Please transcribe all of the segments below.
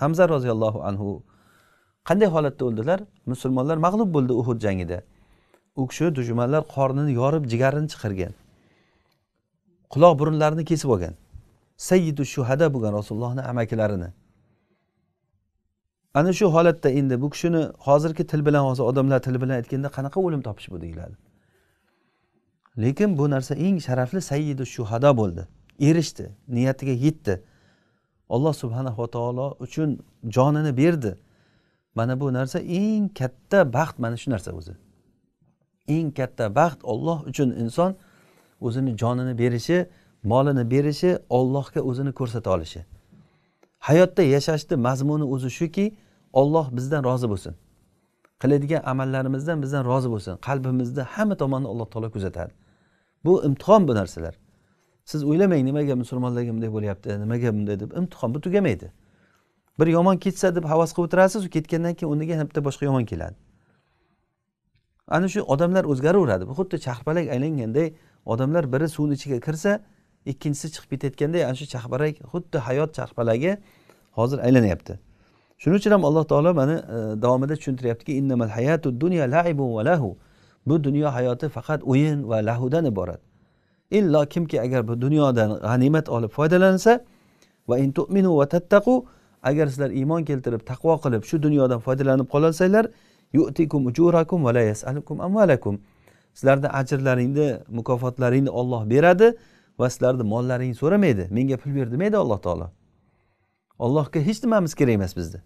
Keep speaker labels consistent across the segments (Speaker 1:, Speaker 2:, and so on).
Speaker 1: hamza roziyallohu anhu qanday holatda o'ldilar musulmonlar mag'lub bo'ldi uhud jangida u kishi dushmanlar qornini yorib jigarini chiqargan quloq burunlarini kesib olgan sayyidu shuhada bo'lgan rasulullohni amakilarini ana shu holatda endi bu kishini hozirgi til bilan hozir odamlar tili bilan aytganda qanaqa o'lim topish bu deyiladi lekin bu narsa eng sharafli sayyidu shuhada bo'ldi erishdi niyatiga yetdi alloh subhanava taolo uchun jonini berdi mana bu narsa eng katta baxt mana shu narsa o'zi eng katta baxt olloh uchun inson o'zini jonini berishi molini berishi ollohga o'zini ko'rsata olishi hayotda yashashni mazmuni o'zi shuki olloh bizdan rozi bo'lsin qiladigan amallarimizdan bizdan rozi bo'lsin qalbimizni hamma tomonni alloh taolo kuzatadi bu imtihon bu narsalar siz o'ylamang nimaga musulmonlarga bunday bo'lyapti nimaga bunday deb imtihon bu tugamaydi bir yomon ketsa deb havas qilib o'tirasiz u ketgandan keyin o'rniga yana bitta boshqa yomon keladi ana shu odamlar o'zgaraveradi bu xuddi charxpalak aylanganday odamlar biri suvni ichiga kirsa ikkinchisi chiqib ketayotganday ana shu charxpalak xuddi hayot charxpalagi hozir aylanyapti shuning uchun ham alloh taolo mana e, davomida tushuntiryaptiki innamal hayatu bu dunyo hayoti faqat o'yin va lahudan iborat illo kimki agar bu dunyodan g'animat olib foydalansa va in tu'minu va tattaqu agar sizlar iymon keltirib taqvo qilib shu dunyodan foydalanib qololsanglar yutikum ujurakum va la yasalukum amvalakum sizlarni ajrlaringni mukofotlaringni olloh beradi va sizlarni mollaringni so'ramaydi menga pul ber demaydi alloh taolo allohga hech nimamiz kerak emas bizni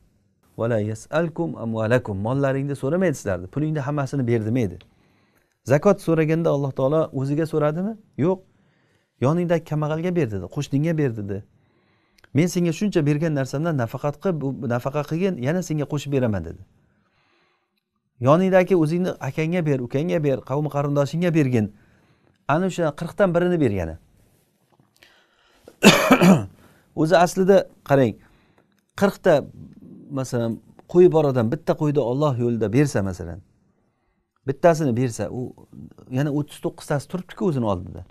Speaker 1: vala yasalkum amvalakum mollaringni so'ramaydi sizlarni pulingni hammasini ber demaydi zakot so'raganda alloh taolo o'ziga so'radimi yo'q yoningdagi kambag'alga ber dedi qo'shningga ber dedi men senga shuncha bergan narsamdan nafaqat qilib nafaqa qilgin yana senga qo'shib beraman dedi yoningdagi o'zingni akangga ber ukangga ber qavm qarindoshingga bergin ana o'sha qirqdan birini ber yana o'zi aslida qarang qirqta masalan qo'yi bor odam bitta qo'yni olloh yo'lida bersa masalan bittasini bersa u yana o'ttiz to'qqiztasi turibdiku o'zini oldida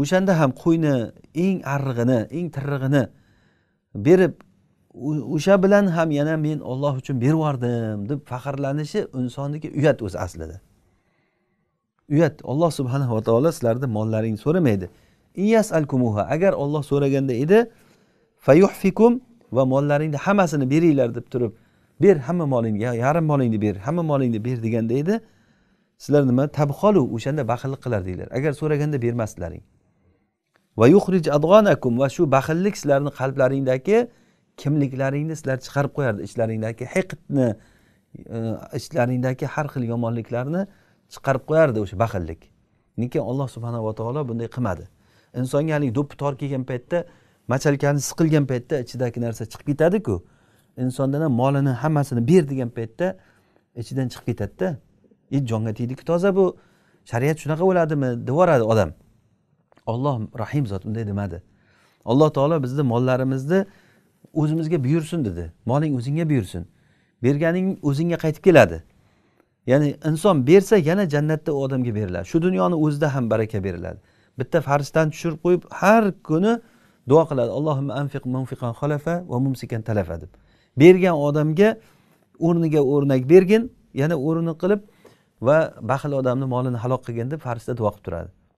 Speaker 1: o'shanda ham qo'yni eng arrig'ini eng tirrig'ini berib o'sha bilan ham yana men olloh uchun berib yubordim deb faxrlanishi insonniki uyat o'zi aslida uyat olloh subhanava taolo sizlarni mollaringni so'ramaydi agar olloh so'raganda edi fayuhfikum va mollaringni hammasini beringlar deb turib ber hamma molingni yarim molingni ber hamma molingni ber deganda edi sizlar nima tabxolu o'shanda baxillik qilardinglar agar so'raganda bermasdilaring va yuxrij adg'onakum va shu baxillik sizlarni qalblaringdagi kimliklaringni sizlar chiqarib qo'yardi ichlaringdagi hiqni e, ichlaringdagi har xil yomonliklarni chiqarib qo'yardi o'sha baxillik lekin alloh subhanava taolo bunday qilmadi insonga haligi do'ppi tor kelgan paytda machalkani siqilgan paytda ichidagi narsa chiqib ketadiku insondan ham molini hammasini ber degan paytda ichidan chiqib ketadida e jonga tegdiku toza bu shariat shunaqa bo'ladimi deyuboradi odam olloh rahim zot unday demadi alloh taolo bizni mollarimizni o'zimizga buyursin dedi moling o'zingga buyursin berganing o'zingga qaytib keladi ya'ni inson bersa yana jannatda u odamga beriladi shu dunyoni o'zida ham baraka beriladi bitta farishtani tushirib qo'yib har kuni duo qiladi allohim anfiq munfiqan xolafa va mumsikan talafa deb bergan odamga o'rniga o'rnak bergin yana o'rni qilib va baxil odamni molini halok qilgin deb farishta duo qilib turadi